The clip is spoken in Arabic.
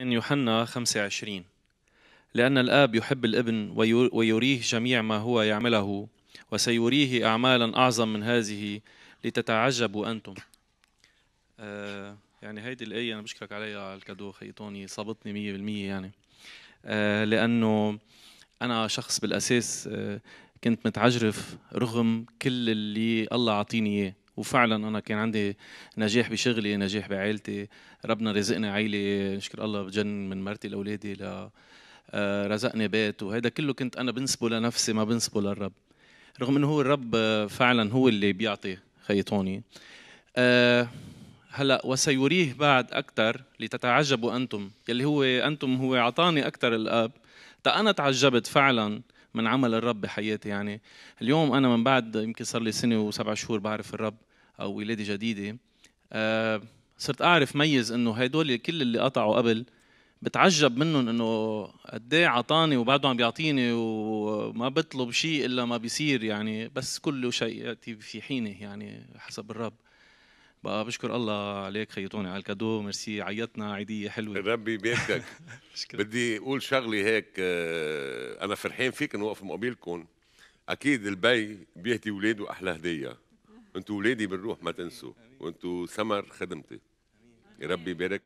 إن يوحنا 25 لأن الآب يحب الابن ويريه جميع ما هو يعمله وسيريه أعمالا أعظم من هذه لتتعجبوا أنتم آه يعني هيدي الآية أنا بشكرك عليها على الكادو خيطوني صابتني مية بالمية يعني آه لأنه أنا شخص بالأساس آه كنت متعجرف رغم كل اللي الله عطيني إياه وفعلا انا كان عندي نجاح بشغلي نجاح بعائلتي ربنا رزقنا عائله نشكر الله بجن من مرتي لاولادي ل آه، رزقني بيت وهذا كله كنت انا بنسبه لنفسي ما بنسبه للرب رغم انه هو الرب آه، فعلا هو اللي بيعطي خيطوني آه، هلا وسيريه بعد اكثر لتتعجبوا انتم يلي هو انتم هو اعطاني اكثر الاب تا انا تعجبت فعلا من عمل الرب بحياتي يعني اليوم انا من بعد يمكن صار لي سنه وسبع شهور بعرف الرب او ولاده جديده أه صرت اعرف ميز انه هدول كل اللي قطعوا قبل بتعجب منهم انه قد ايه عطاني وبعده عم بيعطيني وما بطلب شيء الا ما بيصير يعني بس كل شيء ياتي في حينه يعني حسب الرب بقى بشكر الله عليك خيطوني على الكادو ميرسي عيطنا عيديه حلوه ربي بيبكك بدي اقول شغله هيك آه، انا فرحان فيك انه واقف مقابلكم اكيد البي بيهدي اولاده احلى هديه انتوا اولادي بالروح ما تنسوا وانتوا ثمر خدمتي يا يبارك